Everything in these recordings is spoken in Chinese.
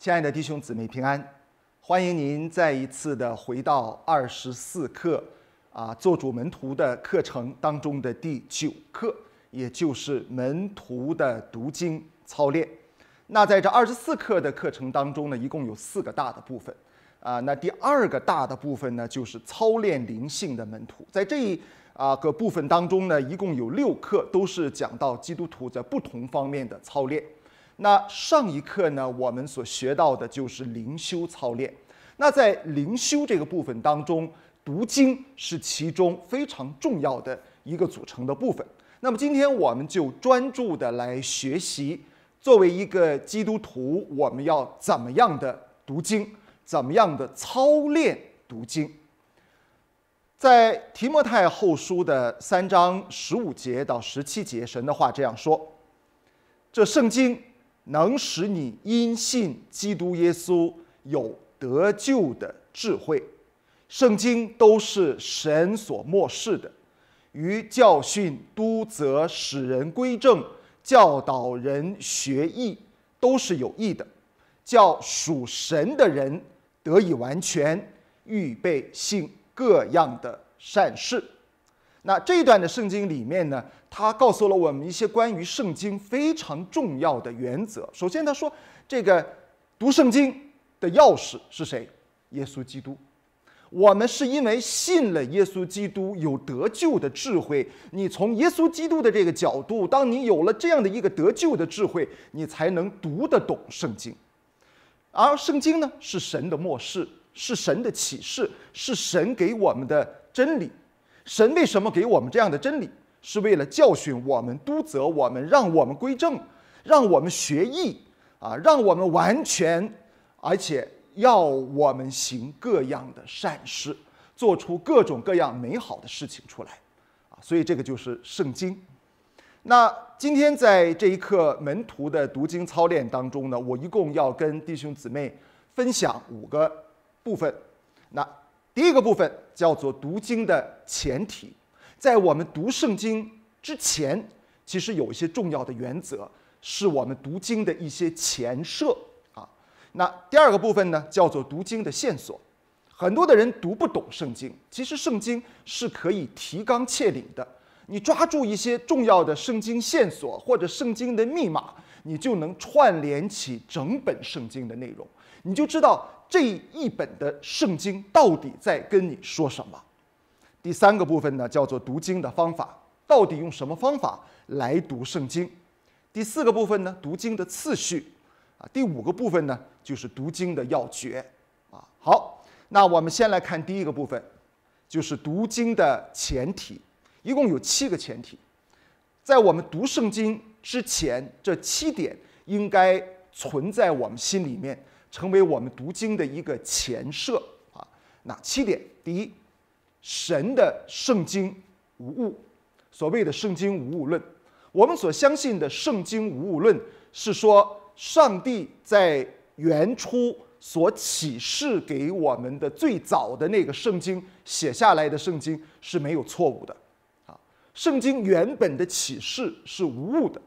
亲爱的弟兄姊妹，平安！欢迎您再一次的回到二十四课啊，做主门徒的课程当中的第九课，也就是门徒的读经操练。那在这二十四课的课程当中呢，一共有四个大的部分啊。那第二个大的部分呢，就是操练灵性的门徒。在这一啊个部分当中呢，一共有六课，都是讲到基督徒在不同方面的操练。那上一课呢，我们所学到的就是灵修操练。那在灵修这个部分当中，读经是其中非常重要的一个组成的部分。那么今天我们就专注的来学习，作为一个基督徒，我们要怎么样的读经，怎么样的操练读经。在提摩太后书的三章十五节到十七节，神的话这样说：这圣经。能使你因信基督耶稣有得救的智慧，圣经都是神所漠视的，于教训、督责、使人归正、教导人学义，都是有益的，叫属神的人得以完全，预备性各样的善事。那这一段的圣经里面呢，他告诉了我们一些关于圣经非常重要的原则。首先，他说这个读圣经的钥匙是谁？耶稣基督。我们是因为信了耶稣基督有得救的智慧。你从耶稣基督的这个角度，当你有了这样的一个得救的智慧，你才能读得懂圣经。而圣经呢，是神的漠视，是神的启示，是神给我们的真理。神为什么给我们这样的真理，是为了教训我们、督责我们、让我们归正，让我们学艺啊，让我们完全，而且要我们行各样的善事，做出各种各样美好的事情出来，啊，所以这个就是圣经。那今天在这一课门徒的读经操练当中呢，我一共要跟弟兄姊妹分享五个部分，那。第一个部分叫做读经的前提，在我们读圣经之前，其实有一些重要的原则，是我们读经的一些前设啊。那第二个部分呢，叫做读经的线索。很多的人读不懂圣经，其实圣经是可以提纲挈领的。你抓住一些重要的圣经线索或者圣经的密码，你就能串联起整本圣经的内容，你就知道。这一本的圣经到底在跟你说什么？第三个部分呢，叫做读经的方法，到底用什么方法来读圣经？第四个部分呢，读经的次序，啊，第五个部分呢，就是读经的要诀，啊，好，那我们先来看第一个部分，就是读经的前提，一共有七个前提，在我们读圣经之前，这七点应该存在我们心里面。成为我们读经的一个前设啊，那七点，第一，神的圣经无误，所谓的圣经无误论，我们所相信的圣经无误论是说，上帝在原初所启示给我们的最早的那个圣经写下来的圣经是没有错误的，啊，圣经原本的启示是无误的，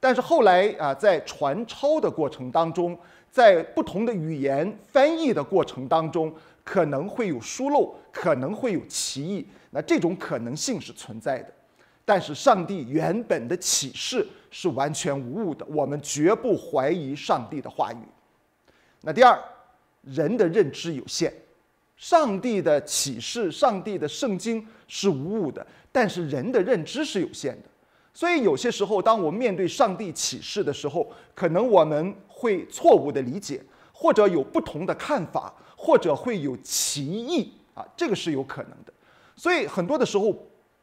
但是后来啊，在传抄的过程当中。在不同的语言翻译的过程当中，可能会有疏漏，可能会有歧义，那这种可能性是存在的。但是，上帝原本的启示是完全无误的，我们绝不怀疑上帝的话语。那第二，人的认知有限，上帝的启示、上帝的圣经是无误的，但是人的认知是有限的。所以有些时候，当我面对上帝启示的时候，可能我们会错误的理解，或者有不同的看法，或者会有歧义啊，这个是有可能的。所以很多的时候，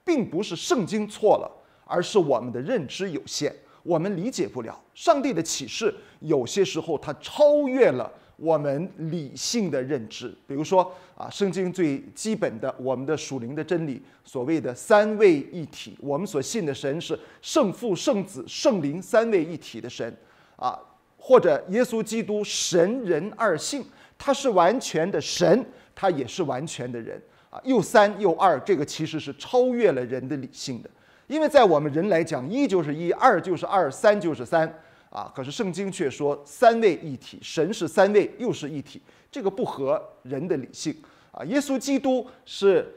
并不是圣经错了，而是我们的认知有限，我们理解不了上帝的启示。有些时候，它超越了。我们理性的认知，比如说啊，圣经最基本的我们的属灵的真理，所谓的三位一体，我们所信的神是圣父、圣子、圣灵三位一体的神，啊，或者耶稣基督神人二性，他是完全的神，他也是完全的人，啊，又三又二，这个其实是超越了人的理性的，因为在我们人来讲，一就是一，二就是二，三就是三。啊！可是圣经却说三位一体，神是三位又是一体，这个不合人的理性啊。耶稣基督是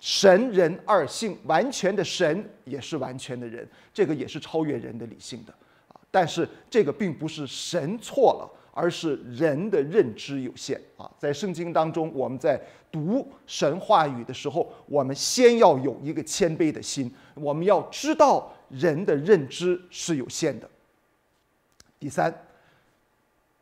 神人二性完全的神，也是完全的人，这个也是超越人的理性的啊。但是这个并不是神错了，而是人的认知有限啊。在圣经当中，我们在读神话语的时候，我们先要有一个谦卑的心，我们要知道人的认知是有限的。第三，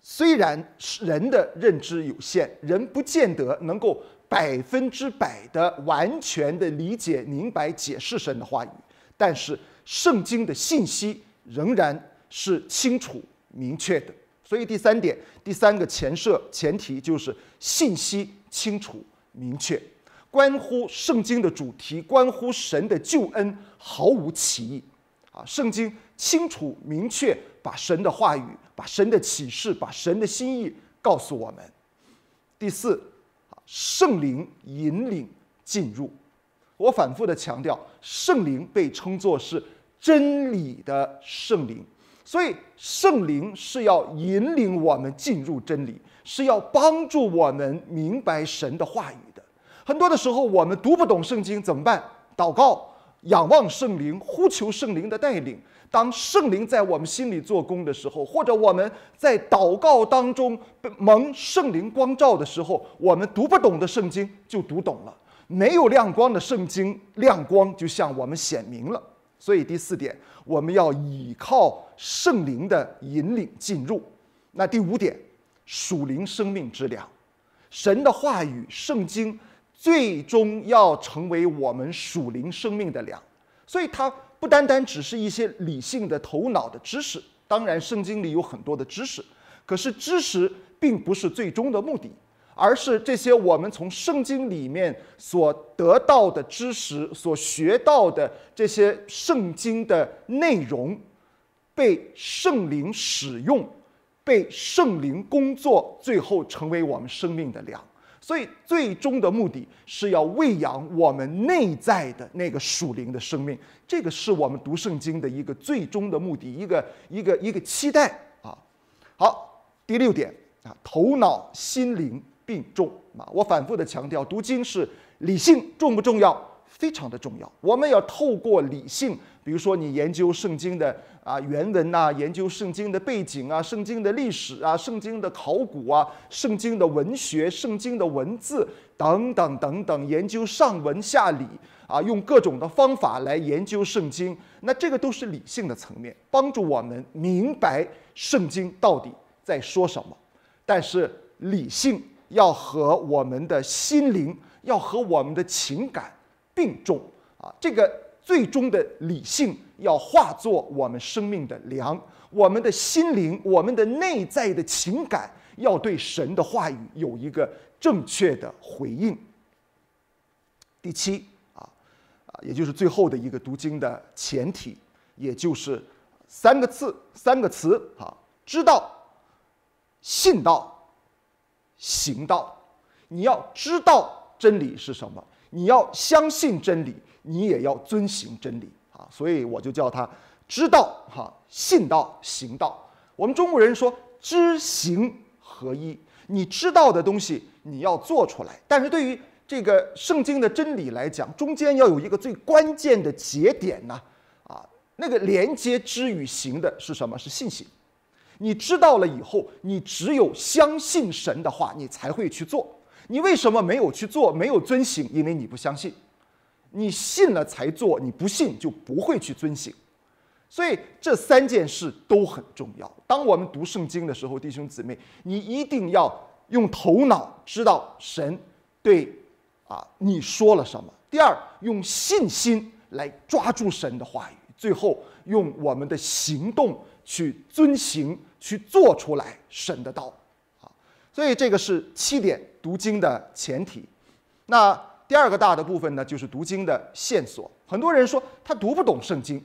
虽然人的认知有限，人不见得能够百分之百的完全的理解、明白、解释神的话语，但是圣经的信息仍然是清楚明确的。所以第三点，第三个前设前提就是信息清楚明确，关乎圣经的主题，关乎神的救恩，毫无歧义。啊，圣经。清楚明确把神的话语、把神的启示、把神的心意告诉我们。第四，圣灵引领进入。我反复的强调，圣灵被称作是真理的圣灵，所以圣灵是要引领我们进入真理，是要帮助我们明白神的话语的。很多的时候，我们读不懂圣经怎么办？祷告，仰望圣灵，呼求圣灵的带领。当圣灵在我们心里做工的时候，或者我们在祷告当中蒙圣灵光照的时候，我们读不懂的圣经就读懂了；没有亮光的圣经，亮光就向我们显明了。所以第四点，我们要依靠圣灵的引领进入。那第五点，属灵生命之粮，神的话语、圣经，最终要成为我们属灵生命的粮。所以它。不单单只是一些理性的头脑的知识，当然圣经里有很多的知识，可是知识并不是最终的目的，而是这些我们从圣经里面所得到的知识，所学到的这些圣经的内容，被圣灵使用，被圣灵工作，最后成为我们生命的粮。所以最终的目的是要喂养我们内在的那个属灵的生命，这个是我们读圣经的一个最终的目的，一个一个一个期待啊。好，第六点啊，头脑心灵并重啊，我反复的强调，读经是理性重不重要？非常的重要，我们要透过理性，比如说你研究圣经的啊原文呐，研究圣经的背景啊，圣经的历史啊，圣经的考古啊，圣经的文学，圣经的文字等等等等，研究上文下理啊，用各种的方法来研究圣经，那这个都是理性的层面，帮助我们明白圣经到底在说什么。但是理性要和我们的心灵要和我们的情感。并重啊，这个最终的理性要化作我们生命的粮，我们的心灵，我们的内在的情感要对神的话语有一个正确的回应。第七啊，啊，也就是最后的一个读经的前提，也就是三个字，三个词啊，知道，信道，行道。你要知道真理是什么。你要相信真理，你也要遵行真理啊！所以我就叫他知道哈，信道行道。我们中国人说知行合一，你知道的东西你要做出来。但是对于这个圣经的真理来讲，中间要有一个最关键的节点呢啊，那个连接知与行的是什么？是信心。你知道了以后，你只有相信神的话，你才会去做。你为什么没有去做，没有遵行？因为你不相信，你信了才做，你不信就不会去遵行。所以这三件事都很重要。当我们读圣经的时候，弟兄姊妹，你一定要用头脑知道神对啊你说了什么；第二，用信心来抓住神的话语；最后，用我们的行动去遵行，去做出来神的道。所以这个是七点读经的前提。那第二个大的部分呢，就是读经的线索。很多人说他读不懂圣经，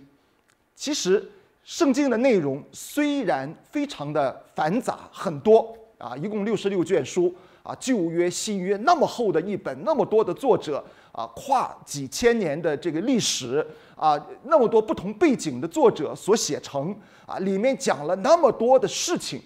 其实圣经的内容虽然非常的繁杂，很多啊，一共六十六卷书啊，旧约、新约那么厚的一本，那么多的作者啊，跨几千年的这个历史啊，那么多不同背景的作者所写成啊，里面讲了那么多的事情，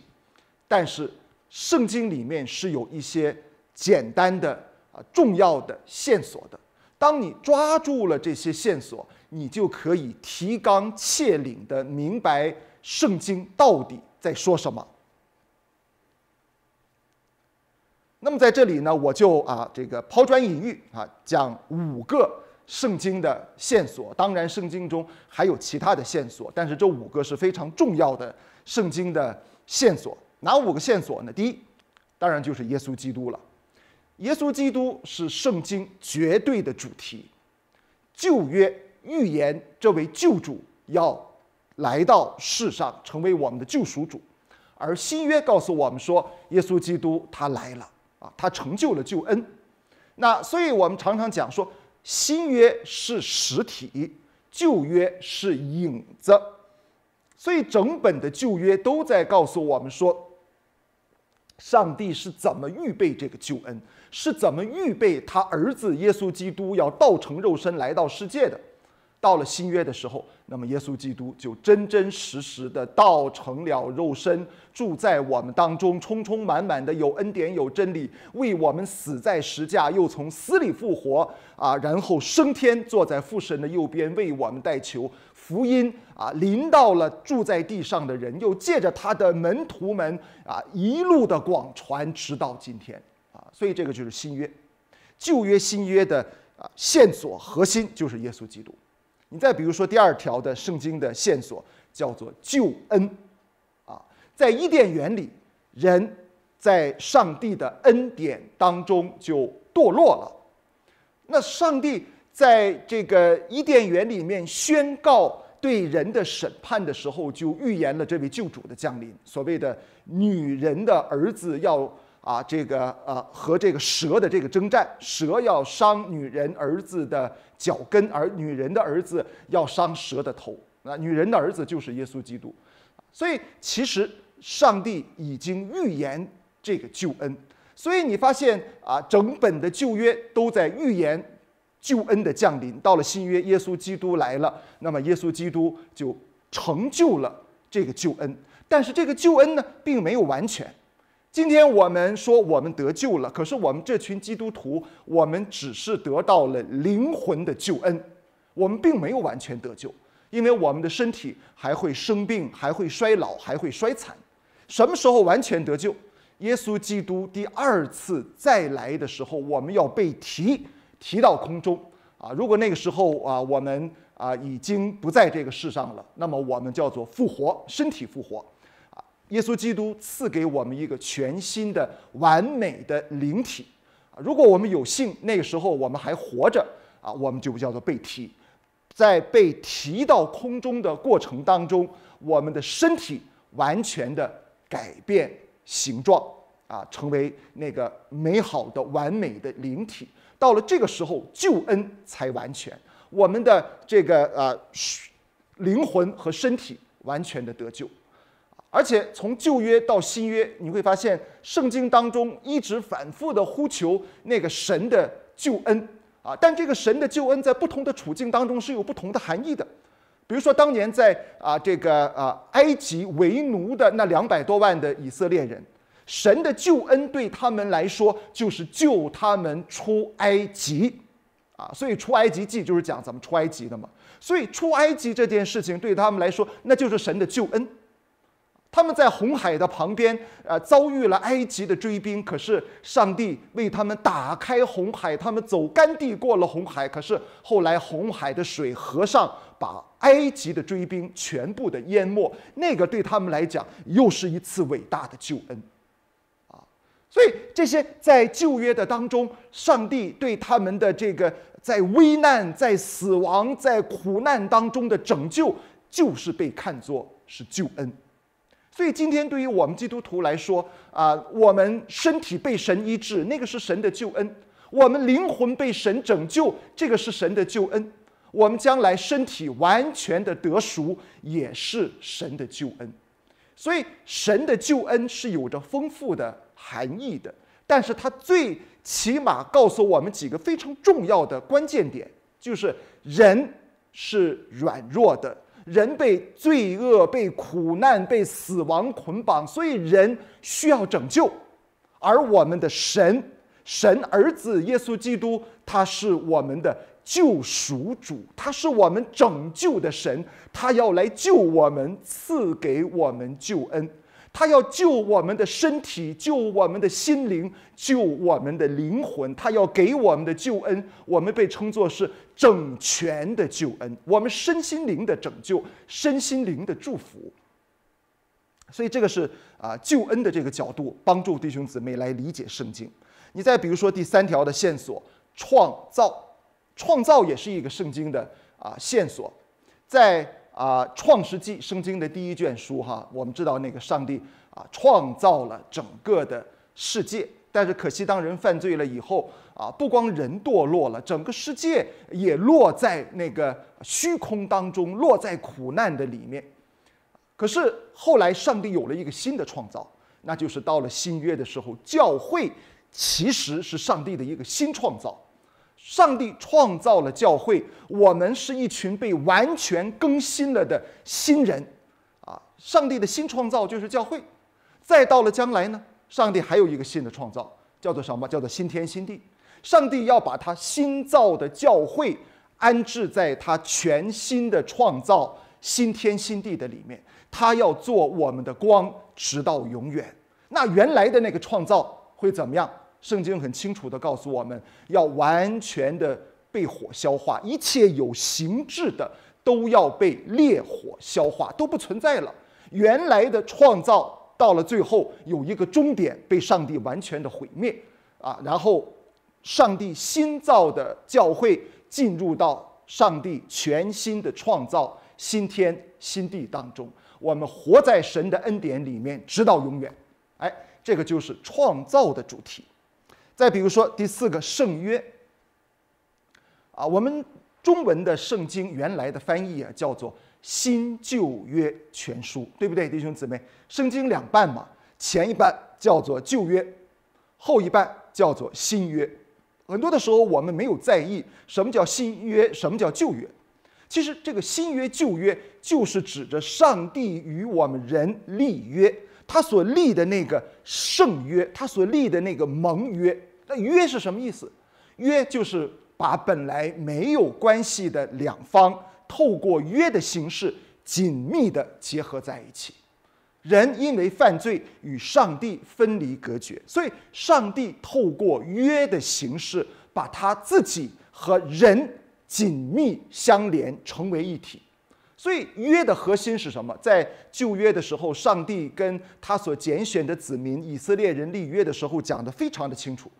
但是。圣经里面是有一些简单的啊重要的线索的。当你抓住了这些线索，你就可以提纲挈领的明白圣经到底在说什么。那么在这里呢，我就啊这个抛砖引玉啊，讲五个圣经的线索。当然，圣经中还有其他的线索，但是这五个是非常重要的圣经的线索。哪五个线索呢？第一，当然就是耶稣基督了。耶稣基督是圣经绝对的主题，旧约预言这位救主要来到世上，成为我们的救赎主。而新约告诉我们说，耶稣基督他来了啊，他成就了救恩。那所以我们常常讲说，新约是实体，旧约是影子。所以整本的旧约都在告诉我们说。上帝是怎么预备这个救恩？是怎么预备他儿子耶稣基督要道成肉身来到世界的？到了新约的时候，那么耶稣基督就真真实实的道成了肉身，住在我们当中，充充满满的有恩典有真理，为我们死在十架，又从死里复活，啊，然后升天，坐在父神的右边，为我们代求，福音啊临到了住在地上的人，又借着他的门徒们啊一路的广传，直到今天，啊，所以这个就是新约，旧约新约的啊线索核心就是耶稣基督。你再比如说第二条的圣经的线索叫做救恩，啊，在伊甸园里，人在上帝的恩典当中就堕落了，那上帝在这个伊甸园里面宣告对人的审判的时候，就预言了这位救主的降临，所谓的女人的儿子要。啊，这个呃，和这个蛇的这个征战，蛇要伤女人儿子的脚跟，而女人的儿子要伤蛇的头。那女人的儿子就是耶稣基督，所以其实上帝已经预言这个救恩。所以你发现啊，整本的旧约都在预言救恩的降临。到了新约，耶稣基督来了，那么耶稣基督就成就了这个救恩。但是这个救恩呢，并没有完全。今天我们说我们得救了，可是我们这群基督徒，我们只是得到了灵魂的救恩，我们并没有完全得救，因为我们的身体还会生病，还会衰老，还会衰残。什么时候完全得救？耶稣基督第二次再来的时候，我们要被提，提到空中。啊，如果那个时候啊我们啊已经不在这个世上了，那么我们叫做复活，身体复活。耶稣基督赐给我们一个全新的、完美的灵体。如果我们有幸那个时候我们还活着，啊，我们就不叫做被提。在被提到空中的过程当中，我们的身体完全的改变形状，啊，成为那个美好的、完美的灵体。到了这个时候，救恩才完全，我们的这个呃灵魂和身体完全的得救。而且从旧约到新约，你会发现圣经当中一直反复的呼求那个神的救恩啊。但这个神的救恩在不同的处境当中是有不同的含义的。比如说当年在啊这个啊埃及为奴的那两百多万的以色列人，神的救恩对他们来说就是救他们出埃及啊。所以出埃及记就是讲咱们出埃及的嘛。所以出埃及这件事情对他们来说，那就是神的救恩。他们在红海的旁边，呃，遭遇了埃及的追兵。可是上帝为他们打开红海，他们走干地过了红海。可是后来红海的水合上，把埃及的追兵全部的淹没。那个对他们来讲，又是一次伟大的救恩，啊！所以这些在旧约的当中，上帝对他们的这个在危难、在死亡、在苦难当中的拯救，就是被看作是救恩。所以，今天对于我们基督徒来说，啊，我们身体被神医治，那个是神的救恩；我们灵魂被神拯救，这个是神的救恩；我们将来身体完全的得赎，也是神的救恩。所以，神的救恩是有着丰富的含义的。但是，它最起码告诉我们几个非常重要的关键点，就是人是软弱的。人被罪恶、被苦难、被死亡捆绑，所以人需要拯救。而我们的神，神儿子耶稣基督，他是我们的救赎主，他是我们拯救的神，他要来救我们，赐给我们救恩。他要救我们的身体，救我们的心灵，救我们的灵魂。他要给我们的救恩，我们被称作是整全的救恩，我们身心灵的拯救，身心灵的祝福。所以，这个是啊，救恩的这个角度，帮助弟兄姊妹来理解圣经。你再比如说第三条的线索，创造，创造也是一个圣经的啊线索，在。啊，《创世纪》圣经的第一卷书，哈，我们知道那个上帝啊创造了整个的世界，但是可惜当人犯罪了以后，啊，不光人堕落了，整个世界也落在那个虚空当中，落在苦难的里面。可是后来上帝有了一个新的创造，那就是到了新约的时候，教会其实是上帝的一个新创造。上帝创造了教会，我们是一群被完全更新了的新人，啊！上帝的新创造就是教会。再到了将来呢，上帝还有一个新的创造，叫做什么？叫做新天新地。上帝要把他新造的教会安置在他全新的创造新天新地的里面，他要做我们的光，直到永远。那原来的那个创造会怎么样？圣经很清楚地告诉我们要完全的被火消化，一切有形质的都要被烈火消化，都不存在了。原来的创造到了最后有一个终点，被上帝完全的毁灭啊！然后上帝新造的教会进入到上帝全新的创造新天新地当中，我们活在神的恩典里面，直到永远。哎，这个就是创造的主题。再比如说第四个圣约，啊，我们中文的圣经原来的翻译啊叫做《新旧约全书》，对不对，弟兄姊妹？圣经两半嘛，前一半叫做旧约，后一半叫做新约。很多的时候我们没有在意什么叫新约，什么叫旧约。其实这个新约、旧约就是指着上帝与我们人立约。他所立的那个圣约，他所立的那个盟约，那“约”是什么意思？“约”就是把本来没有关系的两方，透过约的形式紧密地结合在一起。人因为犯罪与上帝分离隔绝，所以上帝透过约的形式，把他自己和人紧密相连，成为一体。所以约的核心是什么？在旧约的时候，上帝跟他所拣选的子民以色列人立约的时候，讲的非常的清楚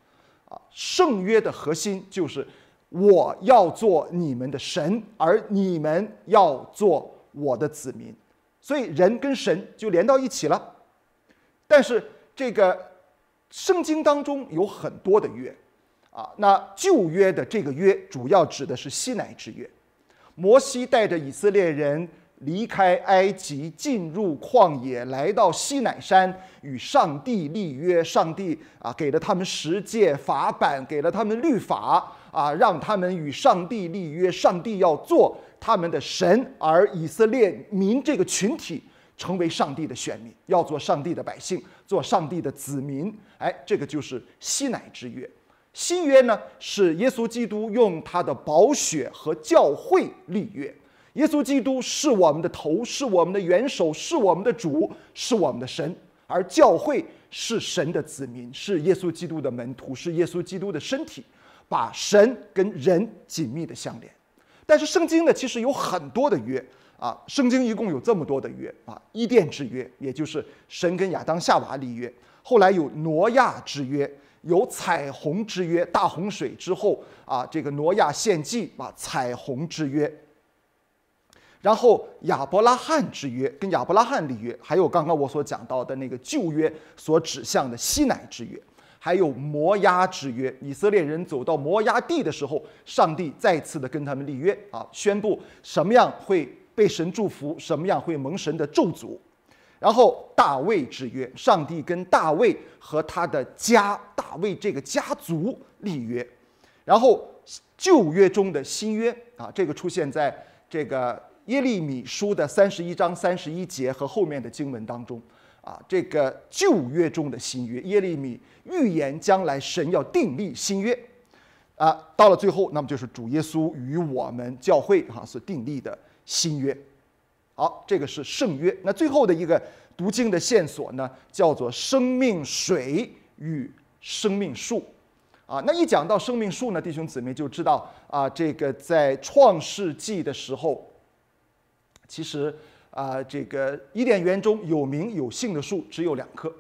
啊。圣约的核心就是，我要做你们的神，而你们要做我的子民，所以人跟神就连到一起了。但是这个圣经当中有很多的约啊，那旧约的这个约主要指的是西乃之约。摩西带着以色列人离开埃及，进入旷野，来到西乃山与上帝立约。上帝啊，给了他们十诫法版，给了他们律法，啊，让他们与上帝立约。上帝要做他们的神，而以色列民这个群体成为上帝的选民，要做上帝的百姓，做上帝的子民。哎，这个就是西乃之约。新约呢，是耶稣基督用他的宝血和教会立约。耶稣基督是我们的头，是我们的元首，是我们的主，是我们的神。而教会是神的子民，是耶稣基督的门徒，是耶稣基督的身体，把神跟人紧密的相连。但是圣经呢，其实有很多的约啊，圣经一共有这么多的约啊，伊甸之约，也就是神跟亚当夏娃立约，后来有挪亚之约。有彩虹之约，大洪水之后啊，这个挪亚献祭啊，彩虹之约。然后亚伯拉罕之约，跟亚伯拉罕立约，还有刚刚我所讲到的那个旧约所指向的西乃之约，还有摩押之约。以色列人走到摩押地的时候，上帝再次的跟他们立约啊，宣布什么样会被神祝福，什么样会蒙神的咒诅。然后大卫之约，上帝跟大卫和他的家，大卫这个家族立约，然后旧约中的新约啊，这个出现在这个耶利米书的三十一章三十一节和后面的经文当中啊，这个旧约中的新约，耶利米预言将来神要订立新约啊，到了最后，那么就是主耶稣与我们教会哈所订立的新约。好，这个是圣约。那最后的一个读经的线索呢，叫做生命水与生命树。啊，那一讲到生命树呢，弟兄姊妹就知道啊，这个在创世纪的时候，其实啊，这个伊甸园中有名有姓的树只有两棵，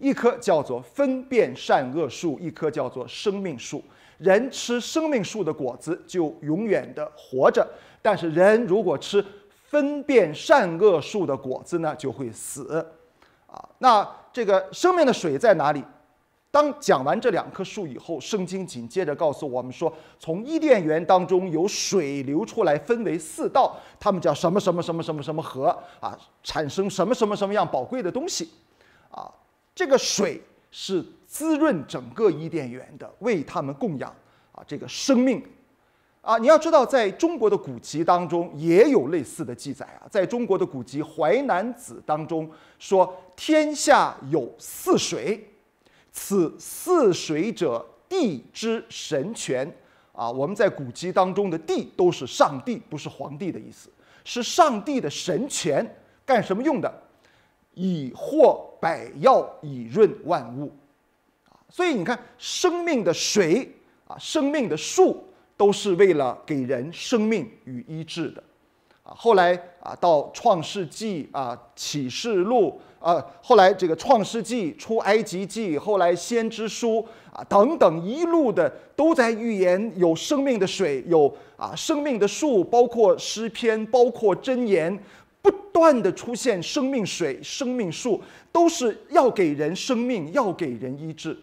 一棵叫做分辨善恶树，一棵叫做生命树。人吃生命树的果子就永远的活着，但是人如果吃。分辨善恶树的果子呢，就会死，啊，那这个生命的水在哪里？当讲完这两棵树以后，圣经紧接着告诉我们说，从伊甸园当中有水流出来，分为四道，他们叫什么什么什么什么什么河啊，产生什么什么什么样宝贵的东西，啊，这个水是滋润整个伊甸园的，为他们供养，啊，这个生命。啊，你要知道，在中国的古籍当中也有类似的记载啊。在中国的古籍《淮南子》当中说：“天下有四水，此四水者，地之神泉。”啊，我们在古籍当中的“地”都是上帝，不是皇帝的意思，是上帝的神泉，干什么用的？以获百药，以润万物。啊，所以你看，生命的水啊，生命的树。都是为了给人生命与医治的，啊，后来啊，到创世纪啊，启示录，啊，后来这个创世纪出埃及记，后来先知书啊，等等一路的，都在预言有生命的水，有啊生命的树，包括诗篇，包括箴言，不断的出现生命水、生命树，都是要给人生命，要给人医治。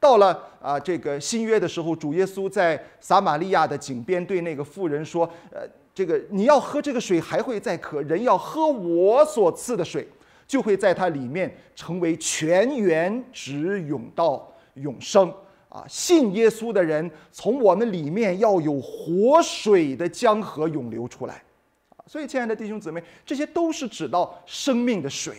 到了啊，这个新约的时候，主耶稣在撒玛利亚的井边对那个妇人说：“呃，这个你要喝这个水还会再渴，人要喝我所赐的水，就会在它里面成为泉源，直涌到永生。啊，信耶稣的人，从我们里面要有活水的江河涌流出来。啊，所以亲爱的弟兄姊妹，这些都是指到生命的水。”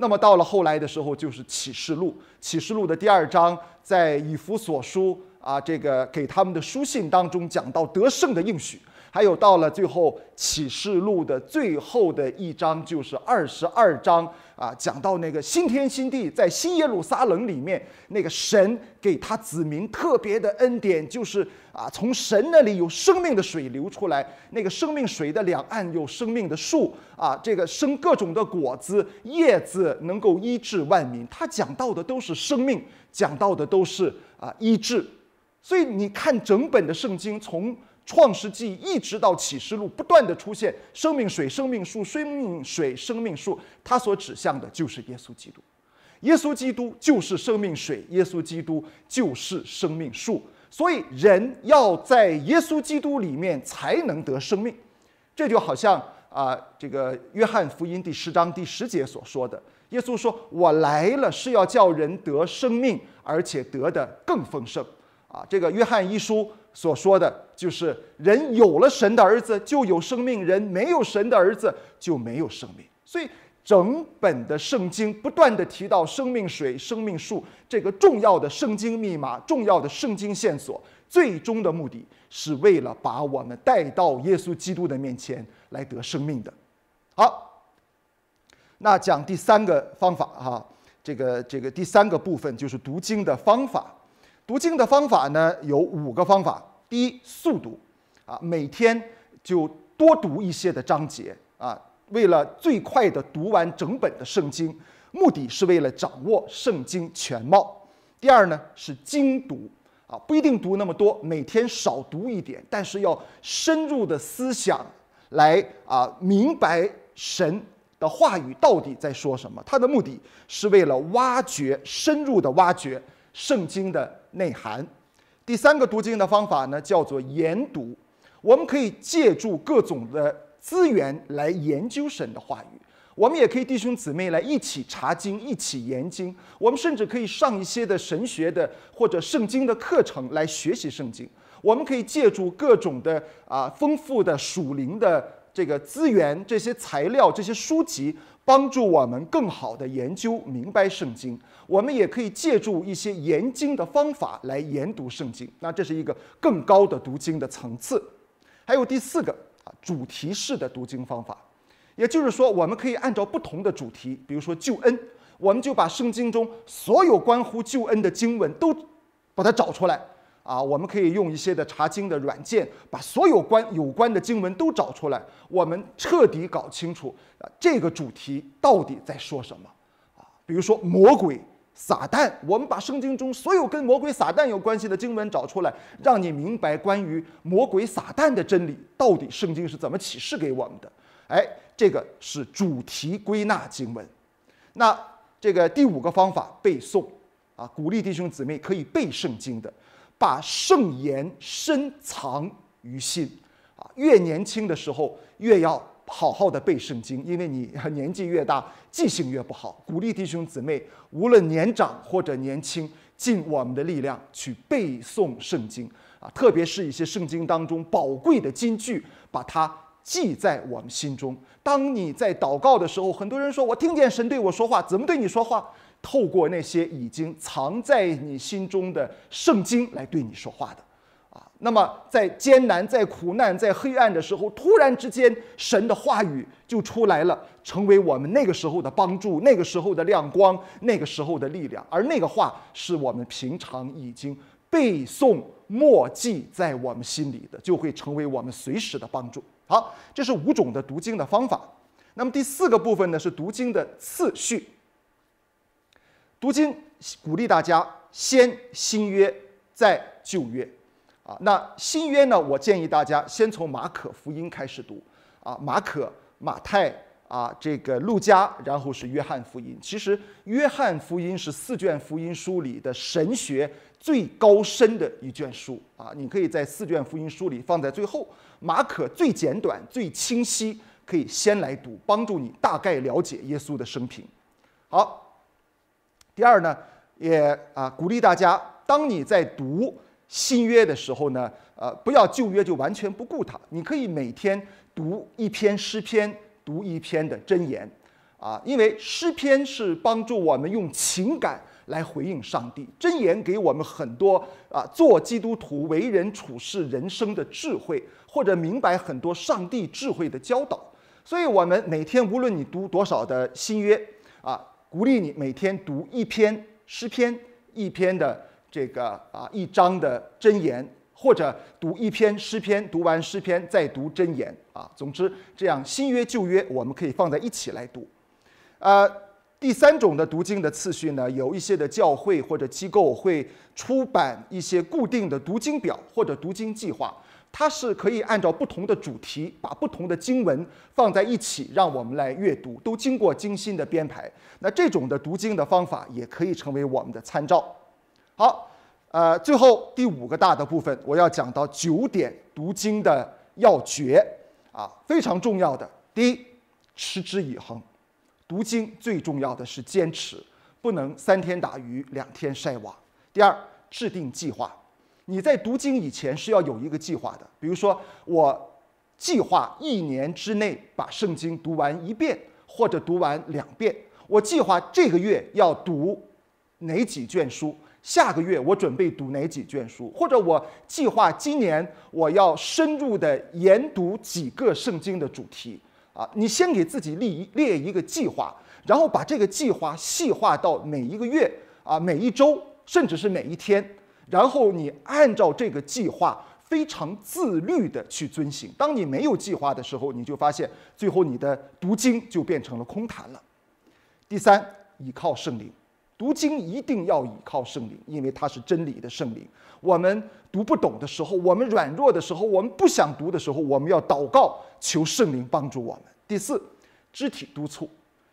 那么到了后来的时候，就是《启示录》。《启示录》的第二章，在以弗所书啊，这个给他们的书信当中讲到得胜的应许。还有到了最后启示录的最后的一章，就是二十二章啊，讲到那个新天新地，在新耶路撒冷里面，那个神给他子民特别的恩典，就是啊，从神那里有生命的水流出来，那个生命水的两岸有生命的树啊，这个生各种的果子叶子，能够医治万民。他讲到的都是生命，讲到的都是啊医治。所以你看整本的圣经从。创世纪一直到启示录，不断的出现生命水、生命树、生命水、生命树，它所指向的就是耶稣基督。耶稣基督就是生命水，耶稣基督就是生命树。所以人要在耶稣基督里面才能得生命。这就好像啊，这个约翰福音第十章第十节所说的，耶稣说：“我来了是要叫人得生命，而且得的更丰盛。”啊，这个约翰一书所说的就是人有了神的儿子就有生命，人没有神的儿子就没有生命。所以整本的圣经不断的提到生命水、生命树这个重要的圣经密码、重要的圣经线索，最终的目的是为了把我们带到耶稣基督的面前来得生命的。好，那讲第三个方法哈，这个这个第三个部分就是读经的方法。读经的方法呢有五个方法。第一，速读，啊，每天就多读一些的章节啊，为了最快的读完整本的圣经，目的是为了掌握圣经全貌。第二呢是精读，啊，不一定读那么多，每天少读一点，但是要深入的思想来啊明白神的话语到底在说什么。他的目的是为了挖掘，深入的挖掘圣经的。内涵。第三个读经的方法呢，叫做研读。我们可以借助各种的资源来研究神的话语。我们也可以弟兄姊妹来一起查经，一起研经。我们甚至可以上一些的神学的或者圣经的课程来学习圣经。我们可以借助各种的啊丰富的属灵的这个资源，这些材料，这些书籍。帮助我们更好的研究明白圣经，我们也可以借助一些研经的方法来研读圣经。那这是一个更高的读经的层次。还有第四个啊主题式的读经方法，也就是说，我们可以按照不同的主题，比如说救恩，我们就把圣经中所有关乎救恩的经文都把它找出来。啊，我们可以用一些的查经的软件，把所有关有关的经文都找出来，我们彻底搞清楚啊这个主题到底在说什么啊。比如说魔鬼撒旦，我们把圣经中所有跟魔鬼撒旦有关系的经文找出来，让你明白关于魔鬼撒旦的真理到底圣经是怎么启示给我们的。哎，这个是主题归纳经文。那这个第五个方法背诵啊，鼓励弟兄姊妹可以背圣经的。把圣言深藏于心，啊，越年轻的时候越要好好的背圣经，因为你年纪越大，记性越不好。鼓励弟兄姊妹，无论年长或者年轻，尽我们的力量去背诵圣经，啊，特别是一些圣经当中宝贵的金句，把它记在我们心中。当你在祷告的时候，很多人说我听见神对我说话，怎么对你说话？透过那些已经藏在你心中的圣经来对你说话的，啊，那么在艰难、在苦难、在黑暗的时候，突然之间神的话语就出来了，成为我们那个时候的帮助、那个时候的亮光、那个时候的力量。而那个话是我们平常已经背诵默记在我们心里的，就会成为我们随时的帮助。好，这是五种的读经的方法。那么第四个部分呢，是读经的次序。读经鼓励大家先新约，再旧约，啊，那新约呢？我建议大家先从马可福音开始读，啊，马可、马太啊，这个路加，然后是约翰福音。其实约翰福音是四卷福音书里的神学最高深的一卷书，啊，你可以在四卷福音书里放在最后。马可最简短、最清晰，可以先来读，帮助你大概了解耶稣的生平。好。第二呢，也啊鼓励大家，当你在读新约的时候呢，啊不要旧约就完全不顾它，你可以每天读一篇诗篇，读一篇的箴言，啊，因为诗篇是帮助我们用情感来回应上帝，箴言给我们很多啊做基督徒为人处事人生的智慧，或者明白很多上帝智慧的教导，所以我们每天无论你读多少的新约啊。鼓励你每天读一篇诗篇，一篇的这个啊，一章的箴言，或者读一篇诗篇，读完诗篇再读箴言啊。总之，这样新约旧约我们可以放在一起来读。呃，第三种的读经的次序呢，有一些的教会或者机构会出版一些固定的读经表或者读经计划。它是可以按照不同的主题，把不同的经文放在一起，让我们来阅读，都经过精心的编排。那这种的读经的方法，也可以成为我们的参照。好，呃，最后第五个大的部分，我要讲到九点读经的要诀啊，非常重要的。第一，持之以恒，读经最重要的是坚持，不能三天打鱼两天晒网。第二，制定计划。你在读经以前是要有一个计划的，比如说我计划一年之内把圣经读完一遍，或者读完两遍。我计划这个月要读哪几卷书，下个月我准备读哪几卷书，或者我计划今年我要深入的研读几个圣经的主题。啊，你先给自己立一列一个计划，然后把这个计划细化到每一个月啊，每一周，甚至是每一天。然后你按照这个计划非常自律的去遵行。当你没有计划的时候，你就发现最后你的读经就变成了空谈了。第三，依靠圣灵，读经一定要依靠圣灵，因为它是真理的圣灵。我们读不懂的时候，我们软弱的时候，我们不想读的时候，我们要祷告求圣灵帮助我们。第四，肢体督促，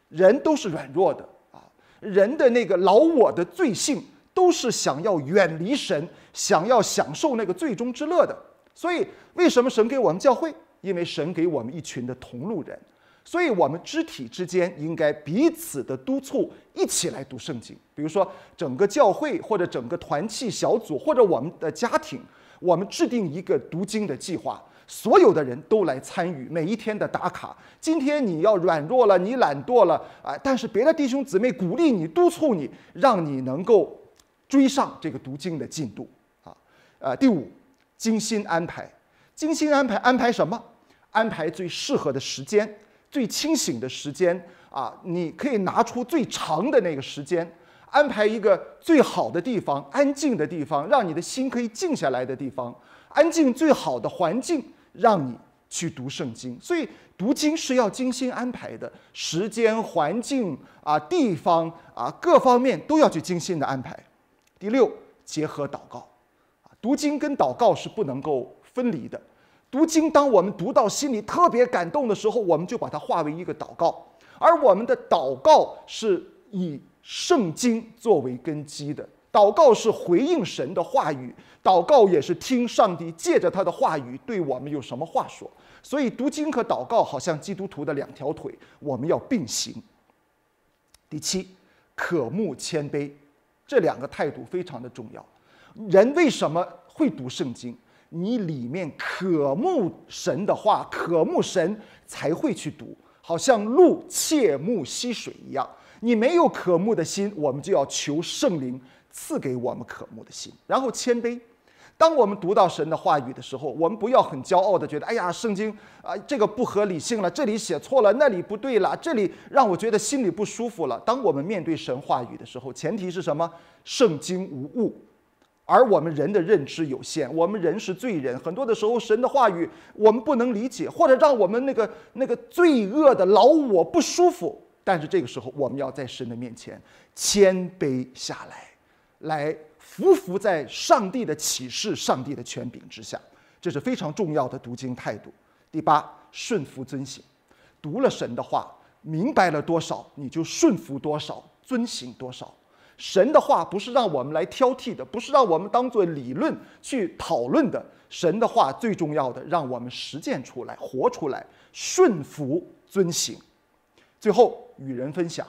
人都是软弱的啊，人的那个老我的罪性。都是想要远离神，想要享受那个最终之乐的。所以，为什么神给我们教会？因为神给我们一群的同路人。所以，我们肢体之间应该彼此的督促，一起来读圣经。比如说，整个教会或者整个团契小组或者我们的家庭，我们制定一个读经的计划，所有的人都来参与，每一天的打卡。今天你要软弱了，你懒惰了啊！但是别的弟兄姊妹鼓励你、督促你，让你能够。追上这个读经的进度啊，呃，第五，精心安排，精心安排，安排什么？安排最适合的时间，最清醒的时间啊，你可以拿出最长的那个时间，安排一个最好的地方，安静的地方，让你的心可以静下来的地方，安静最好的环境，让你去读圣经。所以读经是要精心安排的，时间、环境啊，地方啊，各方面都要去精心的安排。第六，结合祷告，啊，读经跟祷告是不能够分离的。读经，当我们读到心里特别感动的时候，我们就把它化为一个祷告。而我们的祷告是以圣经作为根基的，祷告是回应神的话语，祷告也是听上帝借着他的话语对我们有什么话说。所以，读经和祷告好像基督徒的两条腿，我们要并行。第七，渴慕谦卑。这两个态度非常的重要。人为什么会读圣经？你里面渴慕神的话，渴慕神才会去读，好像鹿切慕溪水一样。你没有渴慕的心，我们就要求圣灵赐给我们渴慕的心，然后谦卑。当我们读到神的话语的时候，我们不要很骄傲的觉得：“哎呀，圣经啊，这个不合理性了，这里写错了，那里不对了，这里让我觉得心里不舒服了。”当我们面对神话语的时候，前提是什么？圣经无误，而我们人的认知有限，我们人是罪人，很多的时候神的话语我们不能理解，或者让我们那个那个罪恶的老我不舒服。但是这个时候，我们要在神的面前谦卑下来，来。服服在上帝的启示、上帝的权柄之下，这是非常重要的读经态度。第八，顺服遵行，读了神的话，明白了多少，你就顺服多少，遵行多少。神的话不是让我们来挑剔的，不是让我们当做理论去讨论的。神的话最重要的，让我们实践出来、活出来，顺服遵行。最后，与人分享，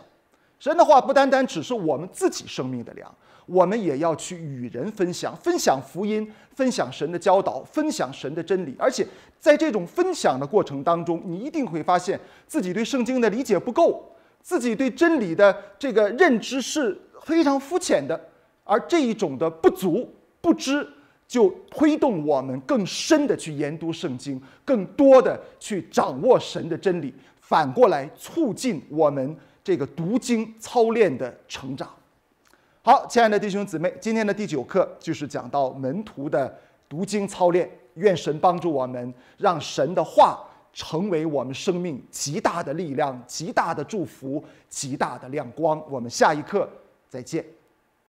神的话不单单只是我们自己生命的粮。我们也要去与人分享，分享福音，分享神的教导，分享神的真理。而且，在这种分享的过程当中，你一定会发现自己对圣经的理解不够，自己对真理的这个认知是非常肤浅的。而这一种的不足、不知，就推动我们更深的去研读圣经，更多的去掌握神的真理，反过来促进我们这个读经操练的成长。好，亲爱的弟兄姊妹，今天的第九课就是讲到门徒的读经操练。愿神帮助我们，让神的话成为我们生命极大的力量、极大的祝福、极大的亮光。我们下一课再见。